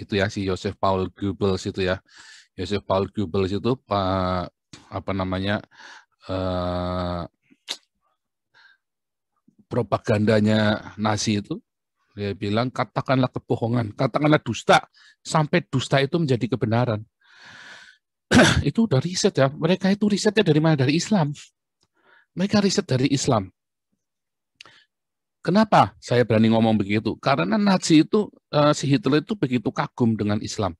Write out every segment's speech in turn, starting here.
itu ya si Joseph Paul Goebbels itu ya. Joseph Paul Goebbels itu Pak apa namanya eh, propagandanya Nazi itu dia bilang katakanlah kebohongan, katakanlah dusta sampai dusta itu menjadi kebenaran. itu dari riset ya. Mereka itu risetnya dari mana? Dari Islam. Mereka riset dari Islam. Kenapa saya berani ngomong begitu? Karena Nazi itu, eh, si Hitler itu begitu kagum dengan Islam.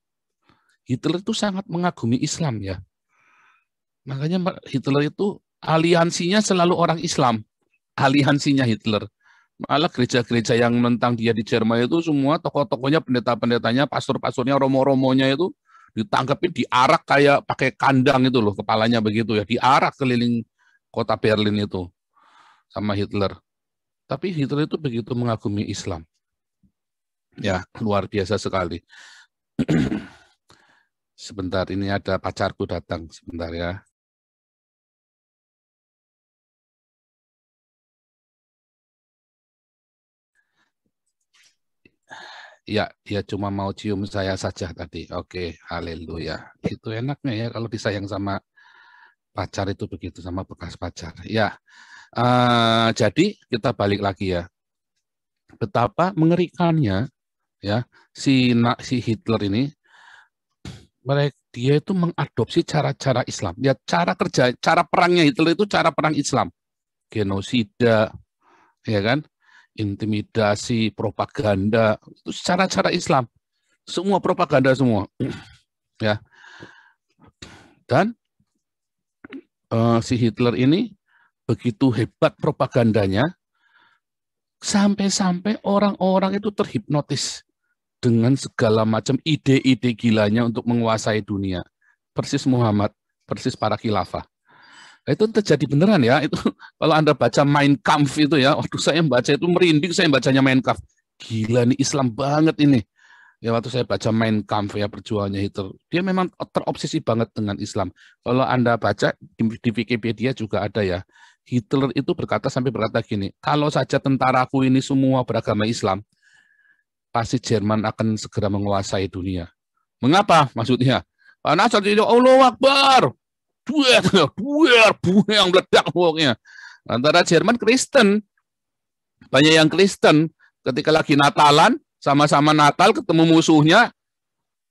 Hitler itu sangat mengagumi Islam ya. Makanya Hitler itu aliansinya selalu orang Islam. Aliansinya Hitler. Malah gereja-gereja yang menentang dia di Jerman itu semua tokoh-tokohnya, pendeta-pendetanya, pastor-pastornya, romo-romonya itu ditangkapin diarak kayak pakai kandang itu loh kepalanya begitu ya diarak keliling kota Berlin itu sama Hitler tapi Hitler itu begitu mengagumi Islam. Ya, luar biasa sekali. sebentar, ini ada pacarku datang sebentar ya. Ya, dia cuma mau cium saya saja tadi. Oke, haleluya. Itu enaknya ya kalau disayang sama pacar itu begitu sama bekas pacar. Ya. Uh, jadi kita balik lagi ya, betapa mengerikannya ya si si Hitler ini mereka dia itu mengadopsi cara-cara Islam. Ya cara kerja, cara perangnya Hitler itu cara perang Islam. Genosida, ya kan? intimidasi, propaganda, itu cara-cara Islam. Semua propaganda semua. ya. Dan uh, si Hitler ini begitu hebat propagandanya, sampai-sampai orang-orang itu terhipnotis dengan segala macam ide-ide gilanya untuk menguasai dunia. Persis Muhammad, persis para khilafah. Nah, itu terjadi beneran ya. Itu kalau Anda baca Mein Kampf itu ya, waktu saya baca itu merinding saya bacanya Mein Kampf. Gila nih Islam banget ini. Ya waktu saya baca main Kampf ya perjuangannya itu Dia memang terobsesi banget dengan Islam. Kalau Anda baca di Wikipedia juga ada ya Hitler itu berkata sampai berkata gini, kalau saja tentaraku ini semua beragama Islam, pasti Jerman akan segera menguasai dunia. Mengapa? Maksudnya, karena saat itu Allah Akbar, duet, duet, yang meledak pokoknya. Antara Jerman Kristen, banyak yang Kristen, ketika lagi Natalan, sama-sama Natal ketemu musuhnya,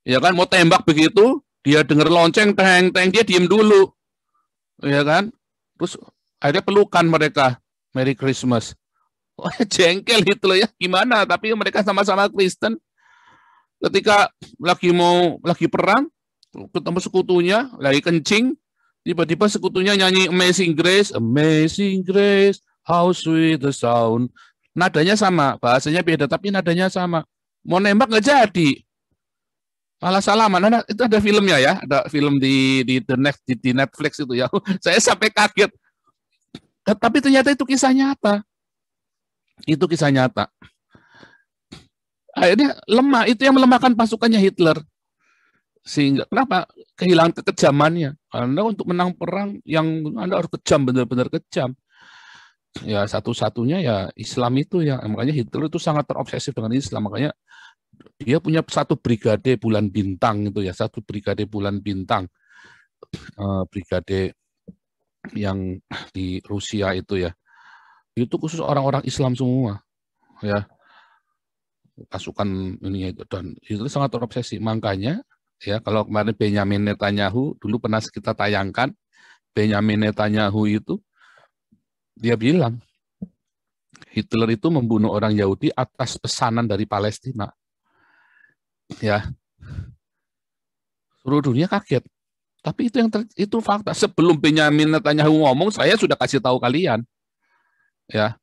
ya kan mau tembak begitu, dia dengar lonceng, teng-teng, dia diem dulu. Ya kan? Terus Akhirnya pelukan mereka. Merry Christmas. Wah, oh, jengkel Hitler ya. Gimana? Tapi mereka sama-sama Kristen. Ketika lagi mau lagi perang, ketemu sekutunya, lagi kencing, tiba-tiba sekutunya nyanyi Amazing Grace, Amazing Grace, how sweet the sound. Nadanya sama, bahasanya beda, tapi nadanya sama. Mau nembak nggak jadi. Malah salaman. Nah, itu ada filmnya ya, ada film di, di, the next, di, di Netflix itu ya. Saya sampai kaget. Tapi ternyata itu kisah nyata. Itu kisah nyata. Akhirnya lemah, itu yang melemahkan pasukannya Hitler. Sehingga kenapa? Kehilangan kekejamannya. Anda untuk menang perang yang Anda harus kejam, benar-benar kejam. Ya satu-satunya ya Islam itu ya. Makanya Hitler itu sangat terobsesif dengan Islam. Makanya dia punya satu brigade bulan bintang itu ya, satu brigade bulan bintang. Uh, brigade yang di Rusia itu ya itu khusus orang-orang Islam semua ya pasukan ini itu ya, dan itu sangat terobsesi makanya ya kalau kemarin Benjamin Netanyahu dulu pernah kita tayangkan Benjamin Netanyahu itu dia bilang Hitler itu membunuh orang Yahudi atas pesanan dari Palestina ya seluruh dunia kaget tapi itu yang ter, itu fakta. Sebelum Benyamin Netanyahu ngomong, saya sudah kasih tahu kalian. Ya.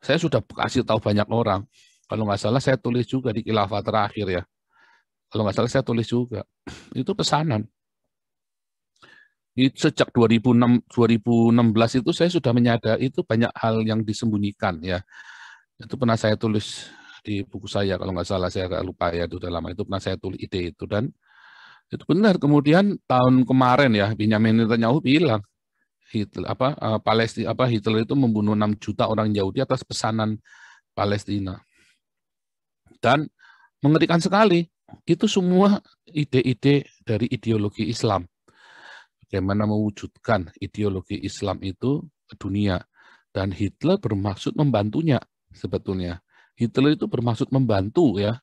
Saya sudah kasih tahu banyak orang. Kalau nggak salah saya tulis juga di khilafah terakhir ya. Kalau nggak salah saya tulis juga. Itu pesanan. Itu sejak 2006 2016 itu saya sudah menyadari itu banyak hal yang disembunyikan ya. Itu pernah saya tulis di buku saya kalau nggak salah saya agak lupa ya itu udah lama itu pernah saya tulis ide itu dan itu benar. Kemudian tahun kemarin ya Benjamin Netanyahu bilang Hitler apa uh, eh, Palestina apa Hitler itu membunuh 6 juta orang Yahudi atas pesanan Palestina. Dan mengerikan sekali. Itu semua ide-ide dari ideologi Islam. Bagaimana mewujudkan ideologi Islam itu ke dunia. Dan Hitler bermaksud membantunya sebetulnya. Hitler itu bermaksud membantu ya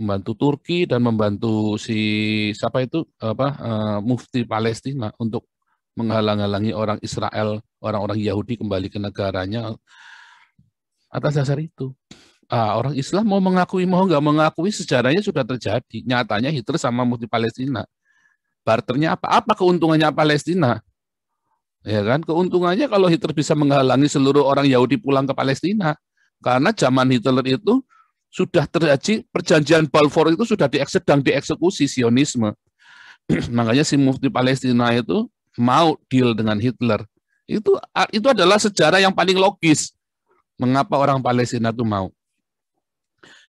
membantu Turki dan membantu si siapa itu apa uh, mufti Palestina untuk menghalang-halangi orang Israel, orang-orang Yahudi kembali ke negaranya atas dasar itu. Uh, orang Islam mau mengakui mau nggak mengakui sejarahnya sudah terjadi. Nyatanya Hitler sama mufti Palestina. Barternya apa? Apa keuntungannya Palestina? Ya kan? Keuntungannya kalau Hitler bisa menghalangi seluruh orang Yahudi pulang ke Palestina. Karena zaman Hitler itu sudah terjadi perjanjian Balfour itu sudah dieks, sedang dieksekusi Sionisme. Makanya si mufti Palestina itu mau deal dengan Hitler. Itu itu adalah sejarah yang paling logis. Mengapa orang Palestina itu mau?